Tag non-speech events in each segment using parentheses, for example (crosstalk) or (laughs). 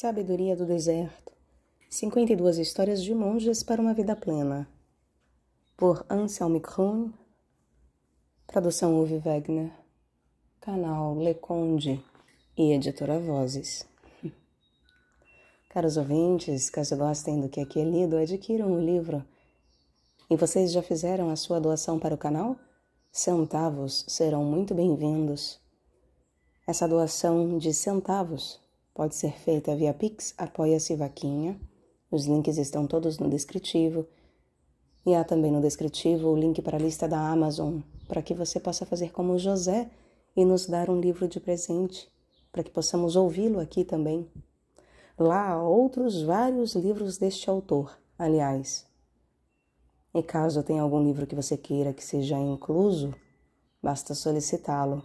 Sabedoria do Deserto 52 Histórias de Monges para uma Vida Plena Por Anselm Krohn Tradução Uwe Wegner Canal Leconde e Editora Vozes Caros ouvintes, caso gostem do que aqui é lido, adquiram o um livro. E vocês já fizeram a sua doação para o canal? Centavos serão muito bem-vindos. Essa doação de centavos pode ser feita via Pix, apoia-se Vaquinha. Os links estão todos no descritivo. E há também no descritivo o link para a lista da Amazon, para que você possa fazer como José e nos dar um livro de presente, para que possamos ouvi-lo aqui também. Lá há outros vários livros deste autor, aliás. E caso tenha algum livro que você queira que seja incluso, basta solicitá-lo.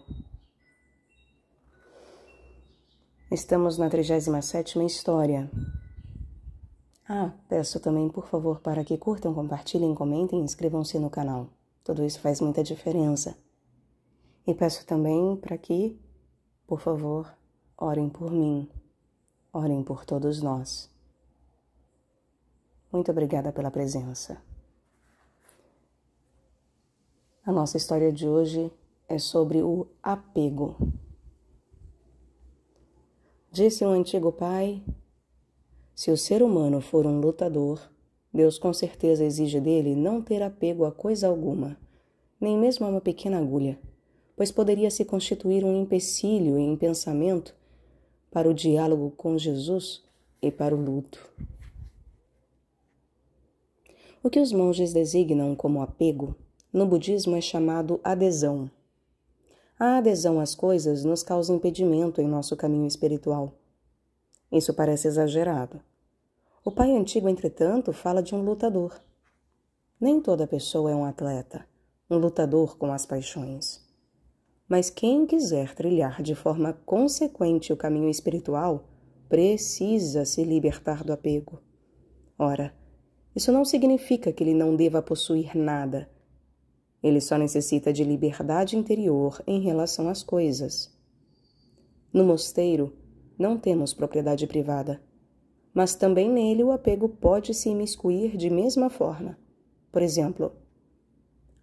Estamos na 37ª história. Ah, peço também, por favor, para que curtam, compartilhem, comentem e inscrevam-se no canal. Tudo isso faz muita diferença. E peço também para que, por favor, orem por mim. Orem por todos nós. Muito obrigada pela presença. A nossa história de hoje é sobre o apego. Disse um antigo pai: Se o ser humano for um lutador, Deus com certeza exige dele não ter apego a coisa alguma, nem mesmo a uma pequena agulha, pois poderia se constituir um empecilho em pensamento para o diálogo com Jesus e para o luto. O que os monges designam como apego, no budismo é chamado adesão a adesão às coisas nos causa impedimento em nosso caminho espiritual. Isso parece exagerado. O pai antigo, entretanto, fala de um lutador. Nem toda pessoa é um atleta, um lutador com as paixões. Mas quem quiser trilhar de forma consequente o caminho espiritual precisa se libertar do apego. Ora, isso não significa que ele não deva possuir nada ele só necessita de liberdade interior em relação às coisas. No mosteiro, não temos propriedade privada, mas também nele o apego pode se imiscuir de mesma forma. Por exemplo,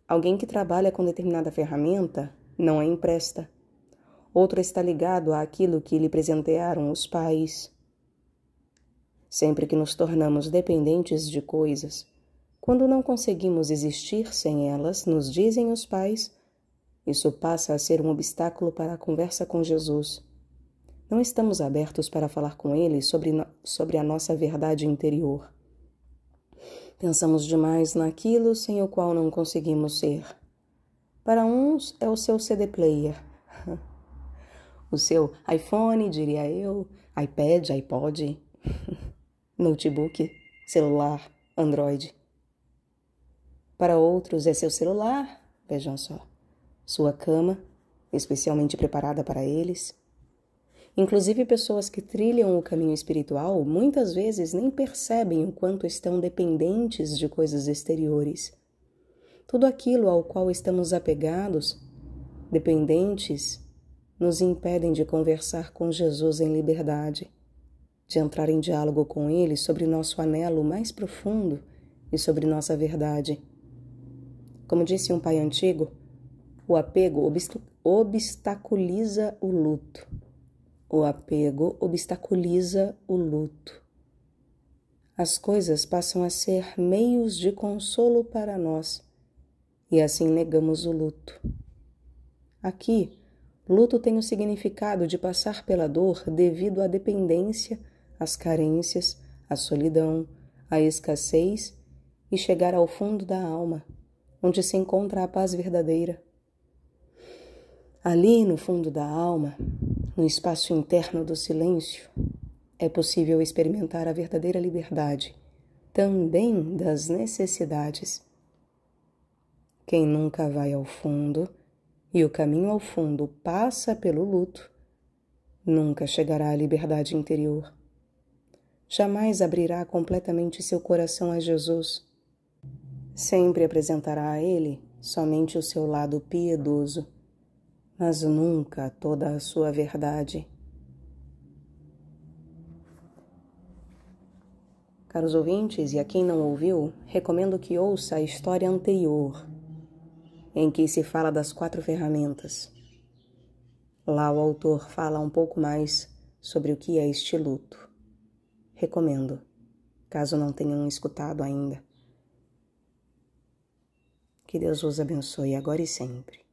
alguém que trabalha com determinada ferramenta não a empresta. Outro está ligado àquilo que lhe presentearam os pais. Sempre que nos tornamos dependentes de coisas, quando não conseguimos existir sem elas, nos dizem os pais, isso passa a ser um obstáculo para a conversa com Jesus. Não estamos abertos para falar com Ele sobre, sobre a nossa verdade interior. Pensamos demais naquilo sem o qual não conseguimos ser. Para uns é o seu CD player, (laughs) o seu iPhone, diria eu, iPad, iPod, (laughs) notebook, celular, Android. Para outros é seu celular, vejam só, sua cama, especialmente preparada para eles. Inclusive, pessoas que trilham o caminho espiritual muitas vezes nem percebem o quanto estão dependentes de coisas exteriores. Tudo aquilo ao qual estamos apegados, dependentes, nos impedem de conversar com Jesus em liberdade, de entrar em diálogo com Ele sobre nosso anelo mais profundo e sobre nossa verdade. Como disse um pai antigo, o apego obstaculiza o luto. O apego obstaculiza o luto. As coisas passam a ser meios de consolo para nós e assim negamos o luto. Aqui, luto tem o significado de passar pela dor devido à dependência, às carências, à solidão, à escassez e chegar ao fundo da alma onde se encontra a paz verdadeira. Ali, no fundo da alma, no espaço interno do silêncio, é possível experimentar a verdadeira liberdade, também das necessidades. Quem nunca vai ao fundo, e o caminho ao fundo passa pelo luto, nunca chegará à liberdade interior. Jamais abrirá completamente seu coração a Jesus Sempre apresentará a ele somente o seu lado piedoso, mas nunca toda a sua verdade. Caros ouvintes, e a quem não ouviu, recomendo que ouça a história anterior, em que se fala das quatro ferramentas. Lá o autor fala um pouco mais sobre o que é este luto. Recomendo, caso não tenham escutado ainda. Que Deus os abençoe agora e sempre.